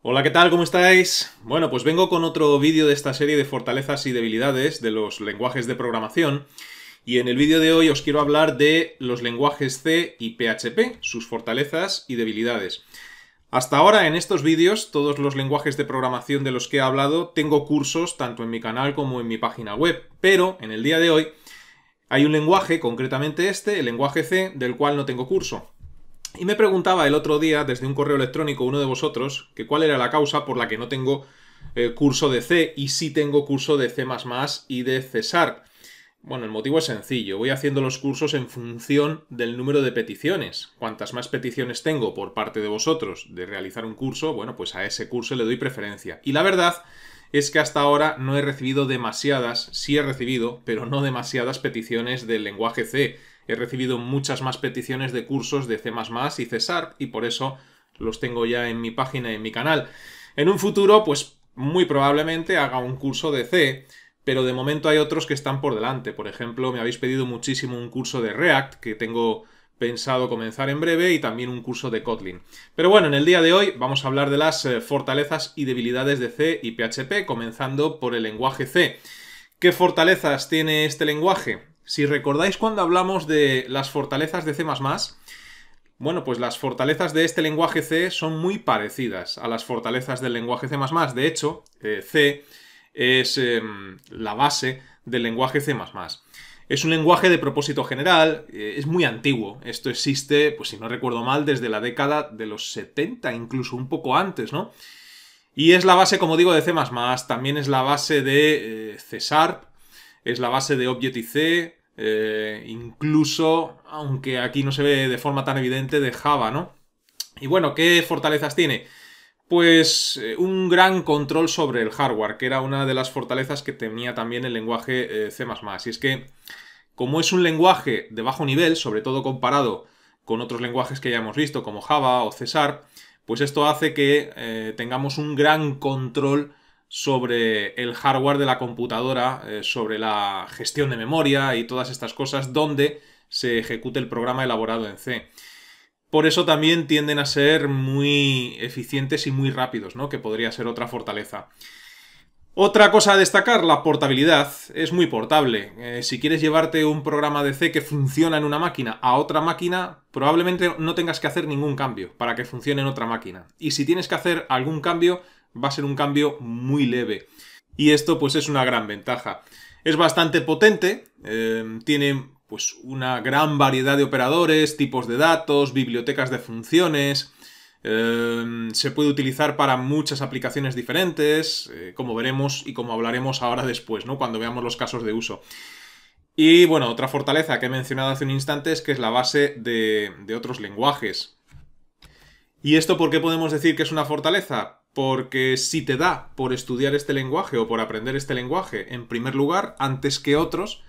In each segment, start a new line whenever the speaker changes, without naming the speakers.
Hola, ¿qué tal? ¿Cómo estáis? Bueno, pues vengo con otro vídeo de esta serie de fortalezas y debilidades de los lenguajes de programación. Y en el vídeo de hoy os quiero hablar de los lenguajes C y PHP, sus fortalezas y debilidades. Hasta ahora, en estos vídeos, todos los lenguajes de programación de los que he hablado, tengo cursos tanto en mi canal como en mi página web. Pero, en el día de hoy, hay un lenguaje, concretamente este, el lenguaje C, del cual no tengo curso. Y me preguntaba el otro día, desde un correo electrónico, uno de vosotros, que cuál era la causa por la que no tengo eh, curso de C y sí tengo curso de C y de Cesar. Bueno, el motivo es sencillo. Voy haciendo los cursos en función del número de peticiones. Cuantas más peticiones tengo por parte de vosotros de realizar un curso, bueno, pues a ese curso le doy preferencia. Y la verdad es que hasta ahora no he recibido demasiadas, sí he recibido, pero no demasiadas peticiones del lenguaje C he recibido muchas más peticiones de cursos de C ⁇ y C Sharp y por eso los tengo ya en mi página y en mi canal. En un futuro, pues muy probablemente haga un curso de C, pero de momento hay otros que están por delante. Por ejemplo, me habéis pedido muchísimo un curso de React, que tengo pensado comenzar en breve y también un curso de Kotlin. Pero bueno, en el día de hoy vamos a hablar de las eh, fortalezas y debilidades de C y PHP, comenzando por el lenguaje C. ¿Qué fortalezas tiene este lenguaje? Si recordáis cuando hablamos de las fortalezas de C++, bueno, pues las fortalezas de este lenguaje C son muy parecidas a las fortalezas del lenguaje C++. De hecho, eh, C es em, la base del lenguaje C++. Es un lenguaje de propósito general, eh, es muy antiguo. Esto existe, pues si no recuerdo mal, desde la década de los 70, incluso un poco antes, ¿no? Y es la base, como digo, de C++, también es la base de eh, C Sharp, es la base de Objective-C, eh, incluso, aunque aquí no se ve de forma tan evidente, de Java, ¿no? Y bueno, ¿qué fortalezas tiene? Pues eh, un gran control sobre el hardware, que era una de las fortalezas que tenía también el lenguaje eh, C++. Y es que, como es un lenguaje de bajo nivel, sobre todo comparado con otros lenguajes que ya hemos visto, como Java o César, pues esto hace que tengamos un gran control sobre el hardware de la computadora, eh, sobre la gestión de memoria y todas estas cosas donde se ejecute el programa elaborado en C. Por eso también tienden a ser muy eficientes y muy rápidos, ¿no? Que podría ser otra fortaleza. Otra cosa a destacar, la portabilidad. Es muy portable. Eh, si quieres llevarte un programa de C que funciona en una máquina a otra máquina, probablemente no tengas que hacer ningún cambio para que funcione en otra máquina. Y si tienes que hacer algún cambio, va a ser un cambio muy leve. Y esto pues es una gran ventaja. Es bastante potente, eh, tiene pues una gran variedad de operadores, tipos de datos, bibliotecas de funciones. Eh, se puede utilizar para muchas aplicaciones diferentes, eh, como veremos y como hablaremos ahora después, ¿no? Cuando veamos los casos de uso. Y bueno, otra fortaleza que he mencionado hace un instante es que es la base de, de otros lenguajes. ¿Y esto por qué podemos decir que es una fortaleza? porque si te da por estudiar este lenguaje o por aprender este lenguaje en primer lugar, antes que otros,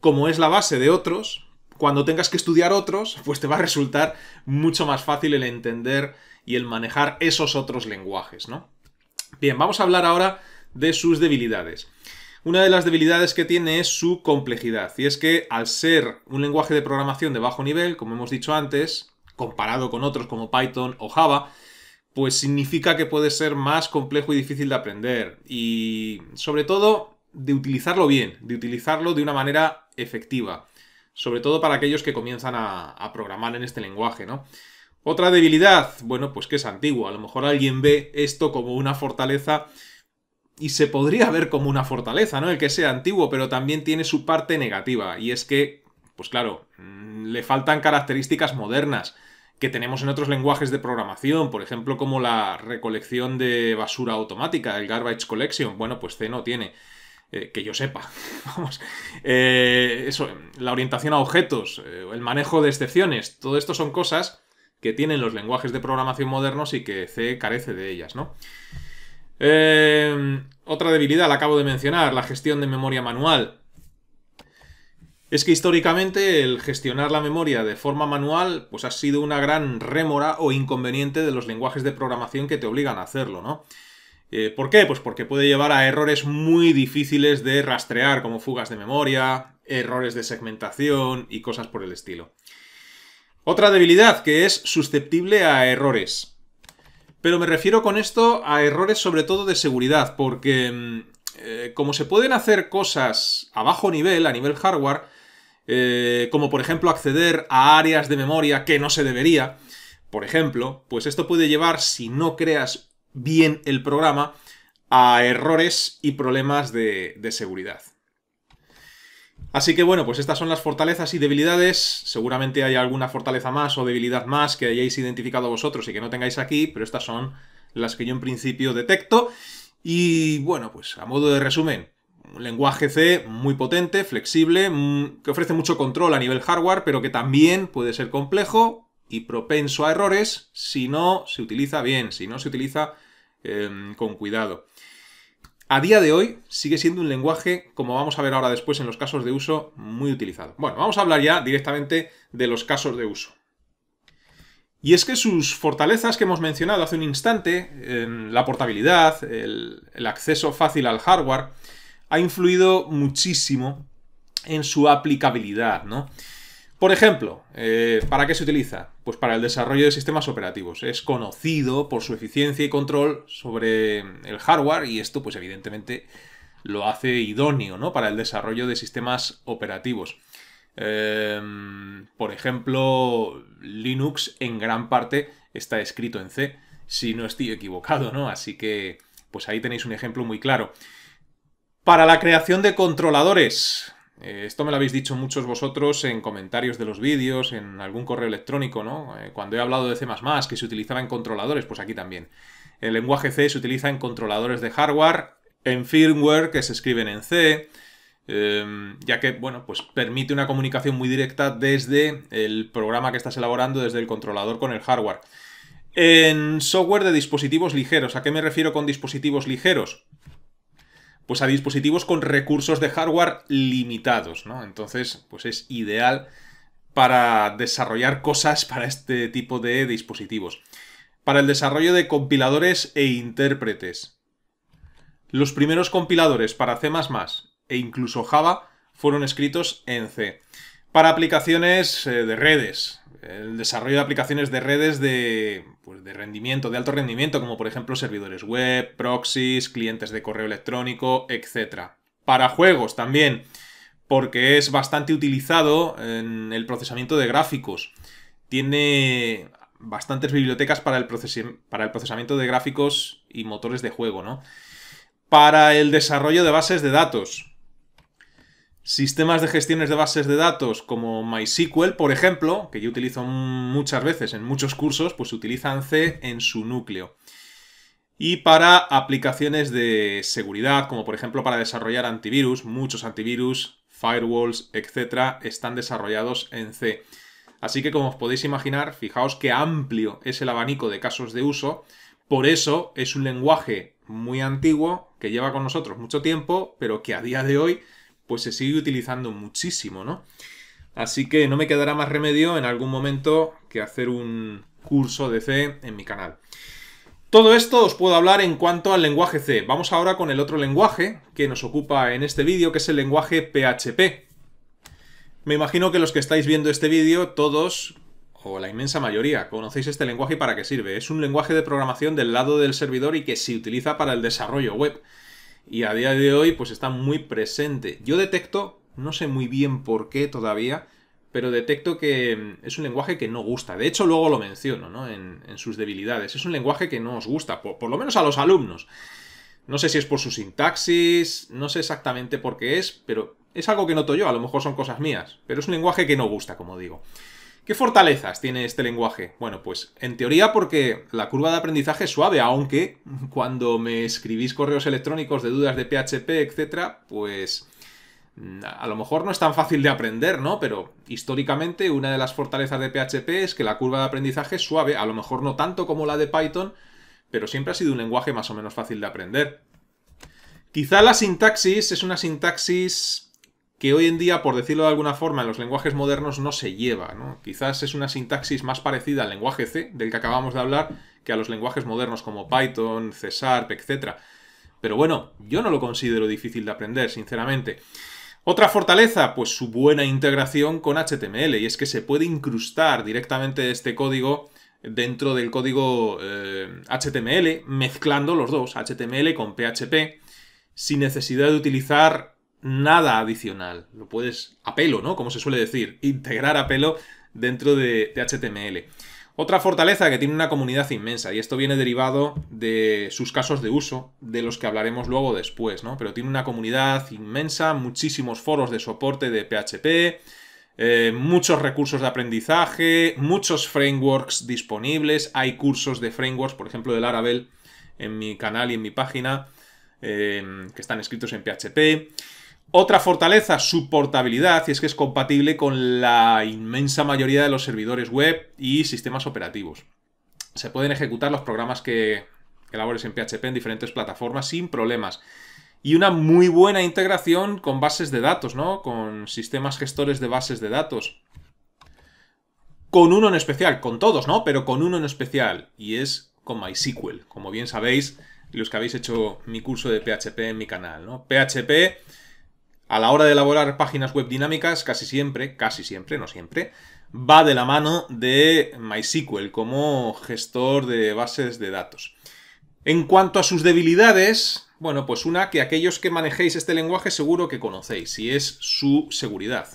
como es la base de otros, cuando tengas que estudiar otros, pues te va a resultar mucho más fácil el entender y el manejar esos otros lenguajes, ¿no? Bien, vamos a hablar ahora de sus debilidades. Una de las debilidades que tiene es su complejidad, y es que al ser un lenguaje de programación de bajo nivel, como hemos dicho antes, comparado con otros como Python o Java, pues significa que puede ser más complejo y difícil de aprender. Y sobre todo, de utilizarlo bien, de utilizarlo de una manera efectiva. Sobre todo para aquellos que comienzan a, programar en este lenguaje, ¿no? Otra debilidad, bueno, pues que es antiguo. A lo mejor alguien ve esto como una fortaleza y se podría ver como una fortaleza, ¿no? El que sea antiguo, pero también tiene su parte negativa. Y es que, pues claro, mm, le faltan características modernas que tenemos en otros lenguajes de programación, por ejemplo, como la recolección de basura automática, el garbage collection. Bueno, pues C no tiene. Eh, que yo sepa. Vamos. Eh, eso, la orientación a objetos, eh, el manejo de excepciones, todo esto son cosas que tienen los lenguajes de programación modernos y que C carece de ellas, ¿no? otra debilidad la acabo de mencionar, la gestión de memoria manual es que históricamente el gestionar la memoria de forma manual pues ha sido una gran rémora o inconveniente de los lenguajes de programación que te obligan a hacerlo, ¿no? Eh, ¿Por qué? Pues porque puede llevar a errores muy difíciles de rastrear, como fugas de memoria, errores de segmentación y cosas por el estilo. Otra debilidad, que es susceptible a errores. Pero me refiero con esto a errores sobre todo de seguridad, porque mm, eh, como se pueden hacer cosas a bajo nivel, a nivel hardware, eh, como por ejemplo acceder a áreas de memoria que no se debería, por ejemplo, pues esto puede llevar, si no creas bien el programa, a errores y problemas de seguridad. Así que bueno, pues estas son las fortalezas y debilidades. Seguramente hay alguna fortaleza más o debilidad más que hayáis identificado vosotros y que no tengáis aquí, pero estas son las que yo en principio detecto. Y bueno, pues a modo de resumen, un lenguaje C muy potente, flexible, mm, que ofrece mucho control a nivel hardware, pero que también puede ser complejo y propenso a errores si no se utiliza bien, si no se utiliza em, con cuidado. A día de hoy sigue siendo un lenguaje, como vamos a ver ahora después en los casos de uso, muy utilizado. Bueno, vamos a hablar ya directamente de los casos de uso. Y es que sus fortalezas que hemos mencionado hace un instante, la portabilidad, el acceso fácil al hardware, ha influido muchísimo en su aplicabilidad, ¿no? Por ejemplo, eh, ¿para qué se utiliza? Pues para el desarrollo de sistemas operativos. Es conocido por su eficiencia y control sobre el hardware y esto, pues evidentemente, lo hace idóneo, Para el desarrollo de sistemas operativos. Em, por ejemplo, Linux en gran parte está escrito en C, si no estoy equivocado, ¿no? Así que, pues ahí tenéis un ejemplo muy claro para la creación de controladores. Eh, esto me lo habéis dicho muchos vosotros en comentarios de los vídeos, en algún correo electrónico, ¿no? Eh, cuando he hablado de C++, que se utilizaba en controladores, pues aquí también. El lenguaje C se utiliza en controladores de hardware, en firmware que se escriben en C, em, ya que, bueno, pues permite una comunicación muy directa desde el programa que estás elaborando, desde el controlador con el hardware. En software de dispositivos ligeros, ¿a qué me refiero con dispositivos ligeros? pues a dispositivos con recursos de hardware limitados, ¿no? Entonces, pues es ideal para desarrollar cosas para este tipo de dispositivos. Para el desarrollo de compiladores e intérpretes. Los primeros compiladores para C++ e incluso Java fueron escritos en C. Para aplicaciones eh, de redes, el desarrollo de aplicaciones de redes pues, de, rendimiento, de alto rendimiento, como por ejemplo servidores web, proxies, clientes de correo electrónico, etc. Para juegos también, porque es bastante utilizado en el procesamiento de gráficos. Tiene bastantes bibliotecas para el, para el procesamiento de gráficos y motores de juego, ¿no? Para el desarrollo de bases de datos, Sistemas de gestiones de bases de datos como MySQL, por ejemplo, que yo utilizo muchas veces en muchos cursos, pues utilizan C en su núcleo. Y para aplicaciones de seguridad, como por ejemplo para desarrollar antivirus, muchos antivirus, firewalls, etcétera, están desarrollados en C. Así que como os podéis imaginar, fijaos qué amplio es el abanico de casos de uso. Por eso es un lenguaje muy antiguo que lleva con nosotros mucho tiempo, pero que a día de hoy pues se sigue utilizando muchísimo, ¿no? Así que no me quedará más remedio en algún momento que hacer un curso de C en mi canal. Todo esto os puedo hablar en cuanto al lenguaje C. Vamos ahora con el otro lenguaje que nos ocupa en este vídeo, que es el lenguaje PHP. Me imagino que los que estáis viendo este vídeo, todos, o la inmensa mayoría, conocéis este lenguaje y para qué sirve. Es un lenguaje de programación del lado del servidor y que se utiliza para el desarrollo web y a día de hoy pues está muy presente. Yo detecto, no sé muy bien por qué todavía, pero detecto que mm, es un lenguaje que no gusta. De hecho, luego lo menciono, ¿no? En, sus debilidades. Es un lenguaje que no os gusta, por, por, lo menos a los alumnos. No sé si es por su sintaxis, no sé exactamente por qué es, pero es algo que noto yo, a lo mejor son cosas mías, pero es un lenguaje que no gusta, como digo. ¿Qué fortalezas tiene este lenguaje? Bueno, pues en teoría porque la curva de aprendizaje es suave, aunque cuando me escribís correos electrónicos de dudas de PHP, etc., pues mm, a lo mejor no es tan fácil de aprender, ¿no? Pero históricamente una de las fortalezas de PHP es que la curva de aprendizaje es suave, a lo mejor no tanto como la de Python, pero siempre ha sido un lenguaje más o menos fácil de aprender. Quizá la sintaxis es una sintaxis que hoy en día, por decirlo de alguna forma, en los lenguajes modernos no se lleva. Quizás es una sintaxis más parecida al lenguaje C, del que acabamos de hablar, que a los lenguajes modernos como Python, C Sharp, etc. Pero bueno, yo no lo considero difícil de aprender, sinceramente. Otra fortaleza, pues su buena integración con HTML, y es que se puede incrustar directamente este código dentro del código HTML, eh, mezclando los dos, HTML con PHP, sin necesidad de utilizar nada adicional. Lo puedes a pelo, ¿no? Como se suele decir, integrar a pelo dentro de, HTML. Otra fortaleza que tiene una comunidad inmensa, y esto viene derivado de sus casos de uso, de los que hablaremos luego después, ¿no? Pero tiene una comunidad inmensa, muchísimos foros de soporte de PHP, eh, muchos recursos de aprendizaje, muchos frameworks disponibles, hay cursos de frameworks, por ejemplo, del Laravel en mi canal y en mi página, eh, que están escritos en PHP. Otra fortaleza, su portabilidad, y es que es compatible con la inmensa mayoría de los servidores web y sistemas operativos. Se pueden ejecutar los programas que elabores en PHP en diferentes plataformas sin problemas. Y una muy buena integración con bases de datos, ¿no? Con sistemas gestores de bases de datos. Con uno en especial, con todos, ¿no? Pero con uno en especial, y es con MySQL. Como bien sabéis, los que habéis hecho mi curso de PHP en mi canal, ¿no? PHP a la hora de elaborar páginas web dinámicas, casi siempre, casi siempre, no siempre, va de la mano de MySQL como gestor de bases de datos. En cuanto a sus debilidades, bueno, pues una que aquellos que manejéis este lenguaje seguro que conocéis, y es su seguridad.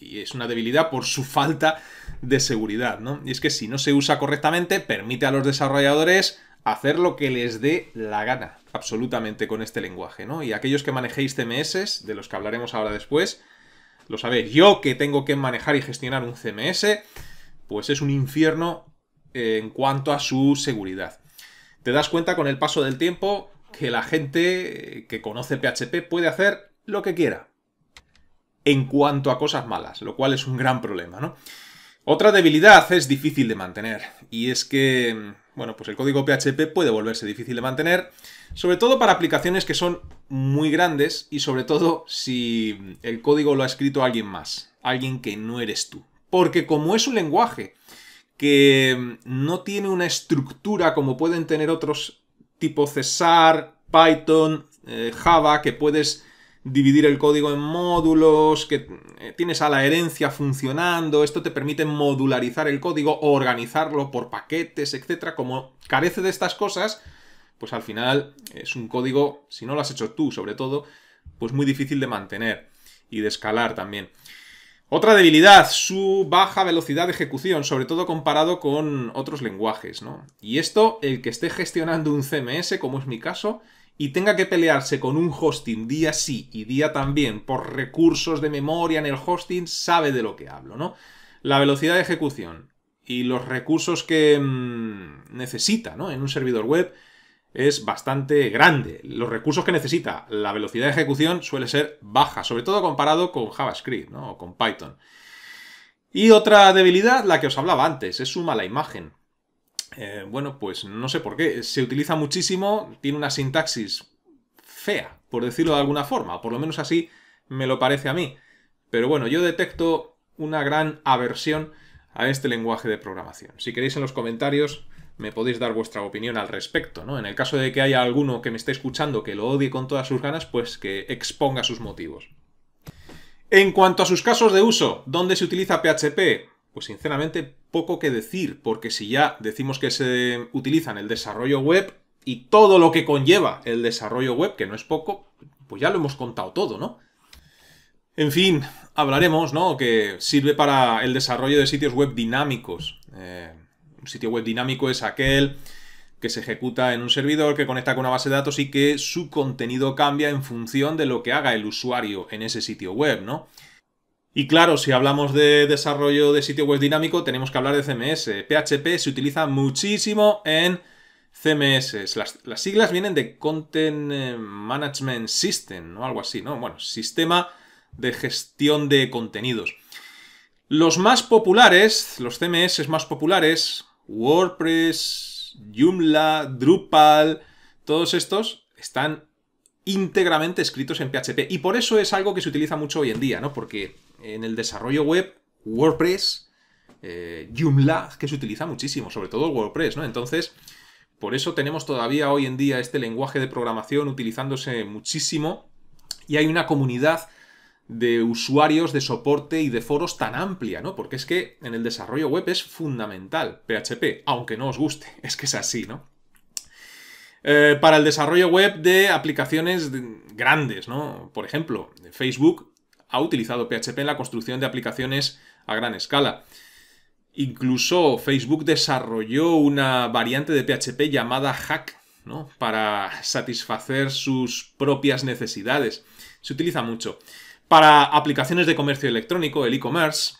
Y es una debilidad por su falta de seguridad, ¿no? Y es que si no se usa correctamente, permite a los desarrolladores hacer lo que les dé la gana absolutamente con este lenguaje, ¿no? Y aquellos que manejéis CMS, de los que hablaremos ahora después, lo sabéis, yo que tengo que manejar y gestionar un CMS, pues es un infierno eh, en cuanto a su seguridad. Te das cuenta con el paso del tiempo que la gente eh, que conoce PHP puede hacer lo que quiera en cuanto a cosas malas, lo cual es un gran problema, ¿no? Otra debilidad es difícil de mantener, y es que, mm, bueno, pues el código PHP puede volverse difícil de mantener sobre todo para aplicaciones que son muy grandes y sobre todo si el código lo ha escrito alguien más, alguien que no eres tú. Porque como es un lenguaje que no tiene una estructura como pueden tener otros tipo César, Python, eh, Java, que puedes dividir el código en módulos, que eh, tienes a la herencia funcionando, esto te permite modularizar el código, organizarlo por paquetes, etcétera. Como carece de estas cosas, pues al final es un código, si no lo has hecho tú sobre todo, pues muy difícil de mantener y de escalar también. Otra debilidad, su baja velocidad de ejecución, sobre todo comparado con otros lenguajes, ¿no? Y esto, el que esté gestionando un CMS, como es mi caso, y tenga que pelearse con un hosting día sí y día también por recursos de memoria en el hosting, sabe de lo que hablo, ¿no? La velocidad de ejecución y los recursos que mm, necesita, ¿no? En un servidor web, es bastante grande. Los recursos que necesita, la velocidad de ejecución suele ser baja, sobre todo comparado con JavaScript ¿no? o con Python. Y otra debilidad, la que os hablaba antes, es su mala imagen. Eh, bueno, pues no sé por qué. Se utiliza muchísimo, tiene una sintaxis fea, por decirlo de alguna forma, por lo menos así me lo parece a mí. Pero bueno, yo detecto una gran aversión a este lenguaje de programación. Si queréis en los comentarios me podéis dar vuestra opinión al respecto, ¿no? En el caso de que haya alguno que me esté escuchando que lo odie con todas sus ganas, pues que exponga sus motivos. En cuanto a sus casos de uso, ¿dónde se utiliza PHP? Pues sinceramente poco que decir, porque si ya decimos que se utiliza en el desarrollo web y todo lo que conlleva el desarrollo web, que no es poco, pues ya lo hemos contado todo, ¿no? En fin, hablaremos, ¿no? Que sirve para el desarrollo de sitios web dinámicos. Eh, un sitio web dinámico es aquel que se ejecuta en un servidor, que conecta con una base de datos y que su contenido cambia en función de lo que haga el usuario en ese sitio web, ¿no? Y claro, si hablamos de desarrollo de sitio web dinámico, tenemos que hablar de CMS. PHP se utiliza muchísimo en CMS. Las, las siglas vienen de Content Management System, ¿no? Algo así, ¿no? Bueno, sistema de gestión de contenidos. Los más populares, los CMS más populares, WordPress, Joomla, Drupal, todos estos están íntegramente escritos en PHP. Y por eso es algo que se utiliza mucho hoy en día, ¿no? Porque en el desarrollo web, WordPress, eh, Joomla, que se utiliza muchísimo, sobre todo WordPress, ¿no? Entonces, por eso tenemos todavía hoy en día este lenguaje de programación utilizándose muchísimo y hay una comunidad de usuarios, de soporte y de foros tan amplia, ¿no? Porque es que en el desarrollo web es fundamental PHP, aunque no os guste, es que es así, ¿no? Eh, para el desarrollo web de aplicaciones grandes, ¿no? Por ejemplo, Facebook ha utilizado PHP en la construcción de aplicaciones a gran escala. Incluso Facebook desarrolló una variante de PHP llamada Hack, ¿no? Para satisfacer sus propias necesidades. Se utiliza mucho. Para aplicaciones de comercio electrónico, el e-commerce,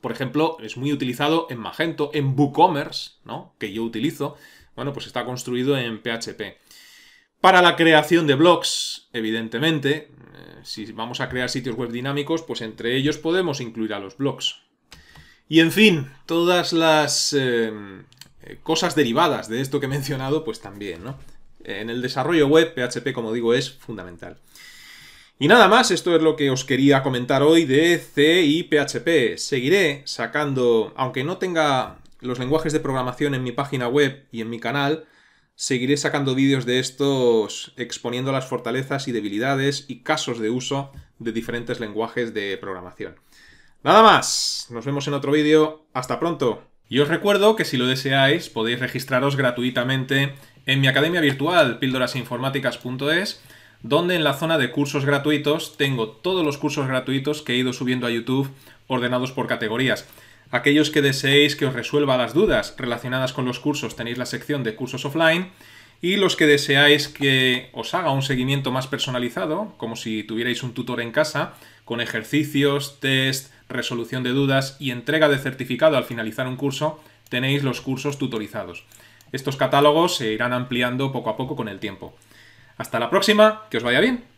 por ejemplo, es muy utilizado en Magento, en WooCommerce, ¿no? Que yo utilizo. Bueno, pues está construido en PHP. Para la creación de blogs, evidentemente, eh, si vamos a crear sitios web dinámicos, pues entre ellos podemos incluir a los blogs. Y en fin, todas las em, eh, cosas derivadas de esto que he mencionado, pues también, ¿no? En el desarrollo web, PHP, como digo, es fundamental. Y nada más, esto es lo que os quería comentar hoy de C y PHP. Seguiré sacando, aunque no tenga los lenguajes de programación en mi página web y en mi canal, seguiré sacando vídeos de estos exponiendo las fortalezas y debilidades y casos de uso de diferentes lenguajes de programación. Nada más, nos vemos en otro vídeo, hasta pronto. Y os recuerdo que si lo deseáis podéis registraros gratuitamente en mi academia virtual píldorasinformáticas.es donde en la zona de cursos gratuitos tengo todos los cursos gratuitos que he ido subiendo a YouTube ordenados por categorías. Aquellos que deseéis que os resuelva las dudas relacionadas con los cursos tenéis la sección de cursos offline y los que deseáis que os haga un seguimiento más personalizado, como si tuvierais un tutor en casa, con ejercicios, test, resolución de dudas y entrega de certificado al finalizar un curso, tenéis los cursos tutorizados. Estos catálogos se irán ampliando poco a poco con el tiempo. Hasta la próxima, que os vaya bien.